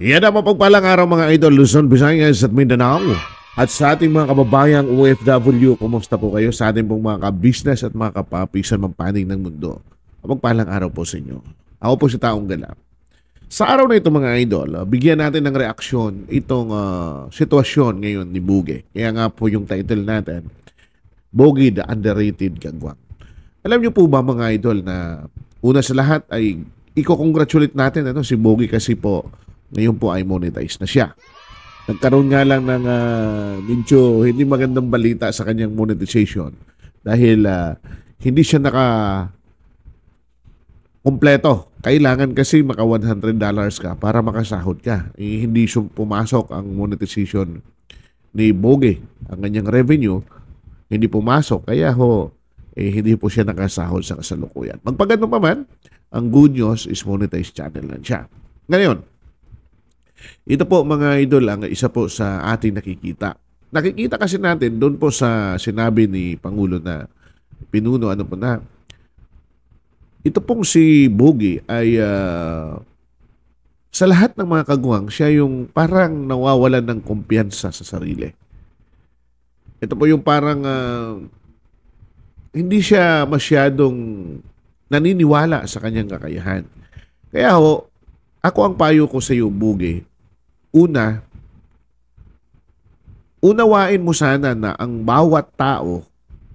Yan ang mapagpalang araw mga idol Luzon, Visayas at Mindanao. At sa ating mga kababayang OFW, kumusta po kayo sa ating pong mga ka-business at mga kapapi sa mampanig ng mundo? Mapagpalang araw po sa inyo. Ako po si Taong Galap. Sa araw na ito mga idol, bigyan natin ng reaksyon itong uh, sitwasyon ngayon ni Buge. Kaya nga po yung title natin, Bogey the Underrated Gagwang. Alam niyo po ba mga idol na una sa lahat ay iko congratulate natin ano, si Bogey kasi po ngayon po ay monetize na siya. Nagkaroon nga lang ng uh, medyo hindi magandang balita sa kanyang monetization dahil uh, hindi siya naka kumpleto. Kailangan kasi maka $100 dollars ka para makasahod ka. Eh, hindi pumasok ang monetization ni Bogey, Ang kanyang revenue, hindi pumasok. Kaya ho, eh, hindi po siya nakasahod sa kasalukuyan. Magpagano pa man, ang good news is monetized channel lang siya. Ngayon, ito po mga idol ang isa po sa ating nakikita. Nakikita kasi natin doon po sa sinabi ni Pangulo na pinuno ano po na. Ito pong si Bogie ay uh, sa lahat ng mga kaguwang, siya yung parang nawawalan ng kumpiyansa sa sarili. Ito po yung parang uh, hindi siya masyadong naniniwala sa kanyang kakayahan. Kaya ho, ako ang payo ko sa iyo, Buge, una, unawain mo sana na ang bawat tao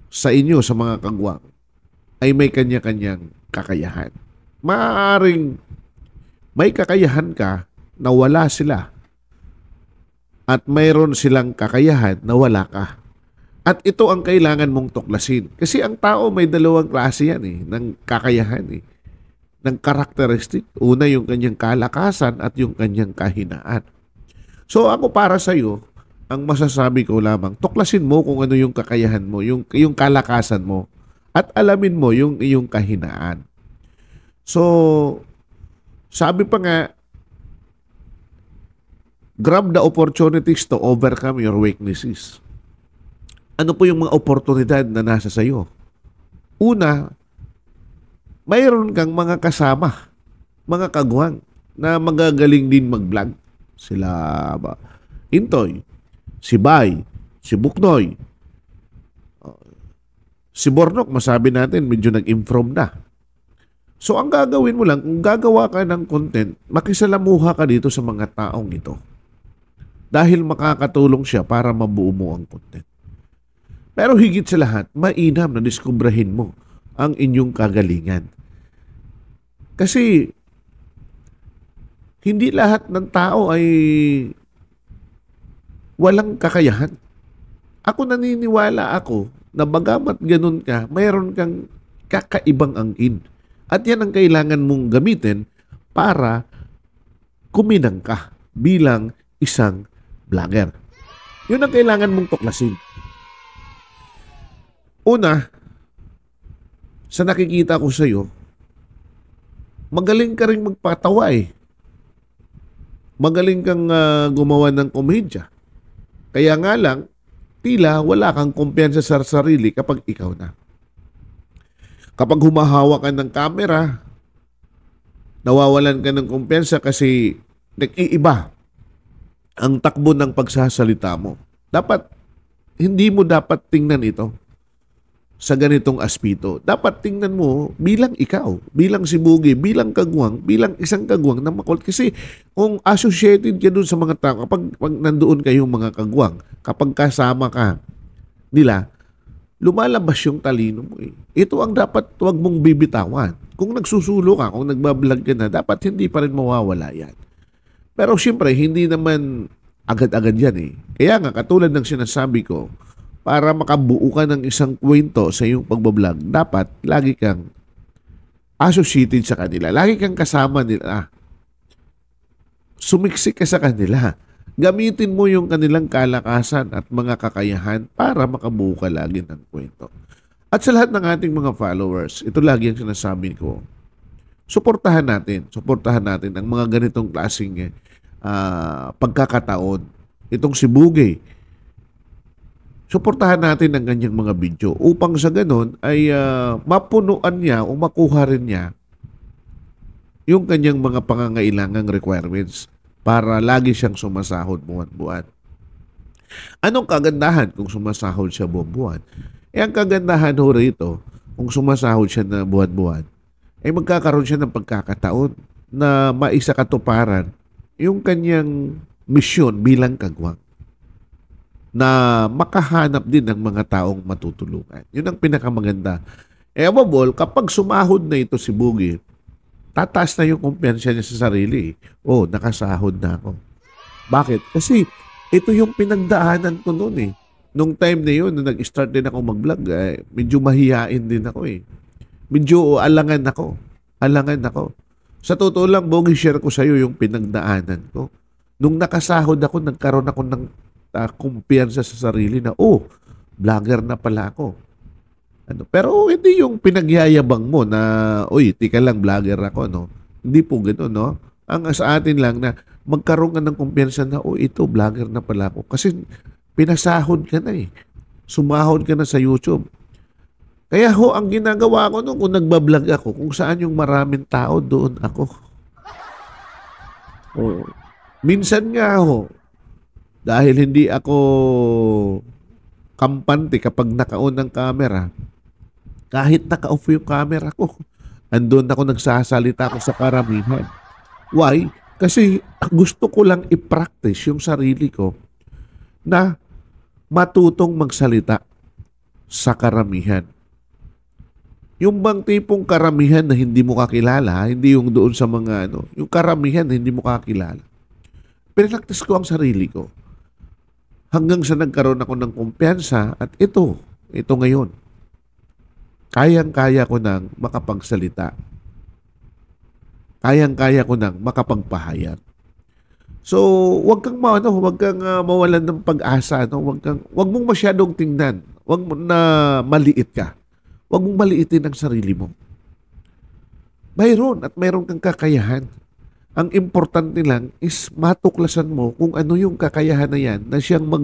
sa inyo, sa mga kagwang, ay may kanya-kanyang kakayahan. Maaaring may kakayahan ka na wala sila at mayroon silang kakayahan na wala ka. At ito ang kailangan mong tuklasin. Kasi ang tao may dalawang klase yan eh, ng kakayahan eh, ng karakteristik. Una yung kanyang kalakasan at yung kanyang kahinaan. So ako para sa iyo, ang masasabi ko lamang, tuklasin mo kung ano yung kakayahan mo, yung yung kalakasan mo at alamin mo yung iyong kahinaan. So sabi pa nga grab the opportunities to overcome your weaknesses. Ano po yung mga oportunidad na nasa sa iyo? Una, mayroon kang mga kasama, mga kaguhang na magagaling din mag-vlog sila Intoy, si Bay, si Buknoy, oh. si Bornok, masabi natin medyo nag-improve na. So ang gagawin mo lang, kung gagawa ka ng content, makisalamuha ka dito sa mga taong ito. Dahil makakatulong siya para mabuo mo ang content. Pero higit sa lahat, mainam na diskubrahin mo ang inyong kagalingan. Kasi hindi lahat ng tao ay walang kakayahan. Ako naniniwala ako na bagamat ganun ka, mayroon kang kakaibang angin. At yan ang kailangan mong gamitin para kuminang ka bilang isang vlogger. Yun ang kailangan mong tuklasin. Una, sa nakikita ko sa iyo, magaling ka rin magpatawa eh magaling kang uh, gumawa ng komedya. Kaya nga lang, tila wala kang kumpiyansa sa sarili kapag ikaw na. Kapag humahawa ka ng camera, nawawalan ka ng kumpiyansa kasi nag-iiba ang takbo ng pagsasalita mo. Dapat, hindi mo dapat tingnan ito sa ganitong aspito. Dapat tingnan mo bilang ikaw, bilang si Bugi, bilang kagwang, bilang isang kagwang na makulit. Kasi kung associated ka doon sa mga tao, kapag pag nandoon kayong mga kagwang, kapag kasama ka nila, lumalabas yung talino mo eh. Ito ang dapat huwag mong bibitawan. Kung nagsusulo ka, kung nagbablog ka na, dapat hindi pa rin mawawala yan. Pero siyempre, hindi naman agad-agad yan eh. Kaya nga, katulad ng sinasabi ko, para makabuo ka ng isang kwento sa iyong pagbablog, dapat lagi kang associated sa kanila. Lagi kang kasama nila. Sumiksik ka sa kanila. Gamitin mo yung kanilang kalakasan at mga kakayahan para makabuo ka lagi ng kwento. At sa lahat ng ating mga followers, ito lagi ang sinasabi ko, suportahan natin, suportahan natin ang mga ganitong klaseng uh, pagkakataon. Itong si Bugay, suportahan natin ang ganyang mga video upang sa ganun ay uh, mapunuan niya o makuha rin niya yung kanyang mga pangangailangang requirements para lagi siyang sumasahod buwan-buwan. Anong kagandahan kung sumasahod siya buwan-buwan? Eh ang kagandahan ho rito, kung sumasahod siya na buwan-buwan, ay eh, magkakaroon siya ng pagkakataon na maisakatuparan yung kanyang misyon bilang kagwang na makahanap din ng mga taong matutulungan. Yun ang pinakamaganda. Ewan ball, kapag sumahod na ito si Boogie, tataas na yung kumpiyansya niya sa sarili. Oh, nakasahod na ako. Bakit? Kasi ito yung pinagdaanan ko noon eh. Nung time na yun, na nag-start din ako mag-vlog, eh, medyo mahihain din ako eh. Medyo alangan ako. Alangan ako. Sa totoo lang, Boogie, share ko sa iyo yung pinagdaanan ko. Nung nakasahod ako, nagkaroon ako ng uh, kumpiyansa sa sarili na, oh, vlogger na pala ako. Ano, pero hindi yung pinagyayabang mo na, oy, tika lang, vlogger ako, no? Hindi po gano'n, no? Ang sa atin lang na magkaroon ka ng kumpiyansa na, oh, ito, vlogger na pala ako. Kasi pinasahod ka na eh. Sumahod ka na sa YouTube. Kaya ho, ang ginagawa ko nung kung nagbablog ako, kung saan yung maraming tao, doon ako. Oh. Minsan nga ho, dahil hindi ako kampante kapag nakaon ng camera. Kahit naka-off yung camera ko, andun ako nagsasalita ako sa karamihan. Why? Kasi gusto ko lang i-practice yung sarili ko na matutong magsalita sa karamihan. Yung bang tipong karamihan na hindi mo kakilala, hindi yung doon sa mga ano, yung karamihan na hindi mo kakilala. Pinractice ko ang sarili ko hanggang sa nagkaroon ako ng kumpiyansa at ito, ito ngayon. Kayang-kaya ko nang makapagsalita. Kayang-kaya ko nang makapagpahayag. So, huwag kang ma, ano, wag kang uh, mawalan ng pag-asa, no? Huwag kang huwag mong masyadong tingnan. Huwag mo na maliit ka. Huwag mong maliitin ang sarili mo. Mayroon at mayroon kang kakayahan. Ang importante lang is matuklasan mo kung ano yung kakayahan na yan na siyang mag,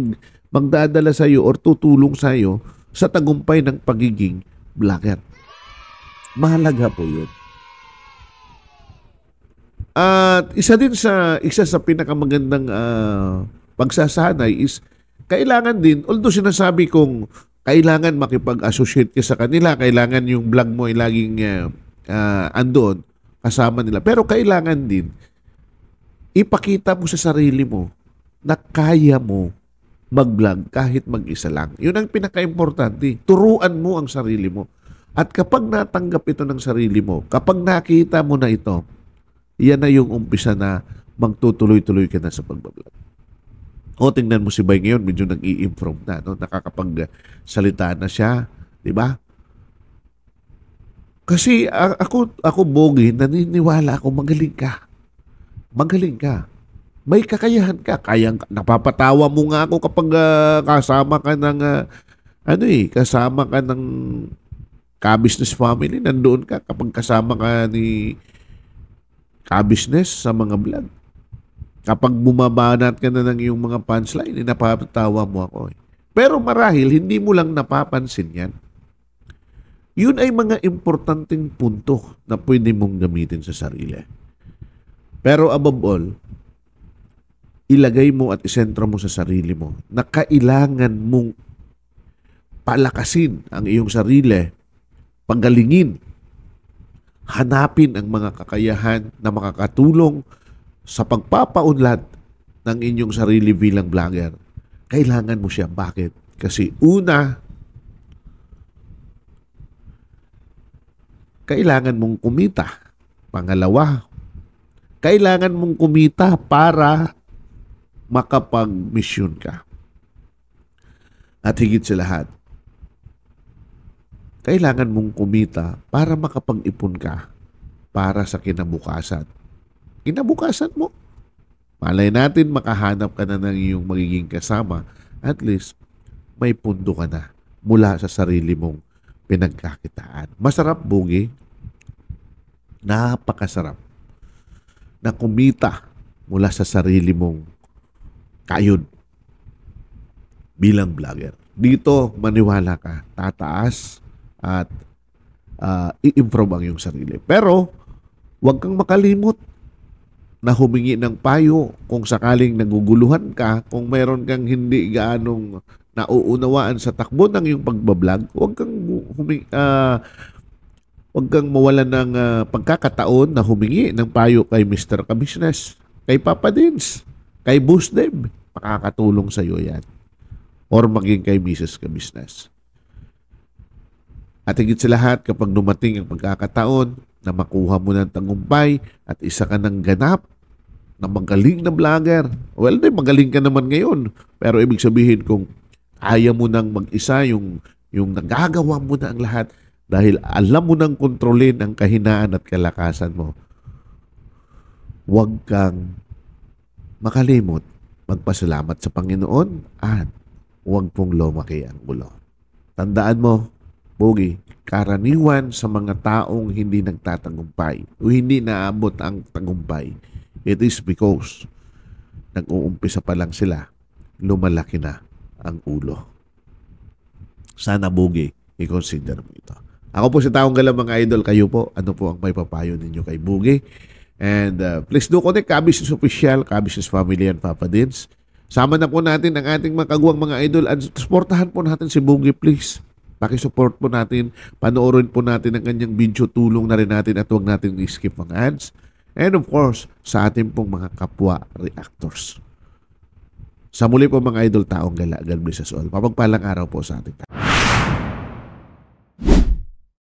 magdadala sa iyo or tutulong sa iyo sa tagumpay ng pagiging vlogger. Mahalaga po yun. At isa din sa isa sa pinakamagandang uh, pagsasanay is kailangan din although sinasabi kong kailangan makipag-associate ka sa kanila, kailangan yung vlog mo ay laging uh, uh, andoon kasama nila. Pero kailangan din, ipakita mo sa sarili mo na kaya mo mag-vlog kahit mag-isa lang. Yun ang pinaka-importante. Turuan mo ang sarili mo. At kapag natanggap ito ng sarili mo, kapag nakita mo na ito, yan na yung umpisa na magtutuloy-tuloy ka na sa pag-vlog. O tingnan mo si Bay ngayon, medyo nag-i-improve na. No? Nakakapag-salita na siya. ba? Diba? Kasi ako, ako Bogi, naniniwala ako magaling ka. Magaling ka. May kakayahan ka. Kayang, napapatawa mo nga ako kapag uh, kasama ka ng, uh, ano eh, kasama ka ng ka-business family. Nandoon ka kapag kasama ka ni ka-business sa mga vlog. Kapag bumabanat ka na ng iyong mga punchline, eh, napapatawa mo ako eh. Pero marahil, hindi mo lang napapansin yan. Yun ay mga importanteng punto na pwede mong gamitin sa sarili. Pero above all, ilagay mo at isentro mo sa sarili mo na kailangan mong palakasin ang iyong sarili, pagalingin, hanapin ang mga kakayahan na makakatulong sa pagpapaunlad ng inyong sarili bilang vlogger. Kailangan mo siya. Bakit? Kasi una, kailangan mong kumita. Pangalawa, kailangan mong kumita para makapag-mission ka. At higit sa lahat, kailangan mong kumita para makapag-ipon ka para sa kinabukasan. Kinabukasan mo. Malay natin makahanap ka na ng iyong magiging kasama. At least, may pundo ka na mula sa sarili mong pinagkakitaan. Masarap, Bugi. Napakasarap na kumita mula sa sarili mong kayod bilang vlogger. Dito, maniwala ka, tataas at uh, i-improve ang iyong sarili. Pero, huwag kang makalimot na humingi ng payo kung sakaling naguguluhan ka, kung meron kang hindi gaanong nauunawaan sa takbo ng iyong pagbablog, huwag kang humingi, uh, ah, huwag kang mawalan ng uh, pagkakataon na humingi ng payo kay Mr. Kabisnes, kay Papa Dins, kay Boss Deb. Makakatulong sa iyo yan. Or maging kay Mrs. Kabisnes. At higit sa lahat, kapag dumating ang pagkakataon, na makuha mo ng tagumpay at isa ka ng ganap na magaling na vlogger. Well, di, magaling ka naman ngayon. Pero ibig sabihin kung kaya mo nang mag-isa yung, yung nagagawa mo na ang lahat dahil alam mo nang kontrolin ang kahinaan at kalakasan mo. Huwag kang makalimot magpasalamat sa Panginoon at huwag pong lumaki ang ulo. Tandaan mo, pogi karaniwan sa mga taong hindi nagtatagumpay o hindi naabot ang tagumpay. It is because nag-uumpisa pa lang sila, lumalaki na ang ulo. Sana bugi, i-consider mo ito. Ako po si Taong Galang idol, kayo po, ano po ang may papayo ninyo kay Bugi? And uh, please do connect Kabis official, Kabis family and Papa Dins. Sama na po natin ang ating mga makagawang mga idol at supportahan po natin si Bugi please. Pakisupport po natin, panoorin po natin ang kanyang video, tulong na rin natin at huwag natin skip ang ads. And of course, sa ating pong mga kapwa reactors. Sa muli po mga idol taong gala, God bless us all. Papagpalang araw po sa ating tayo.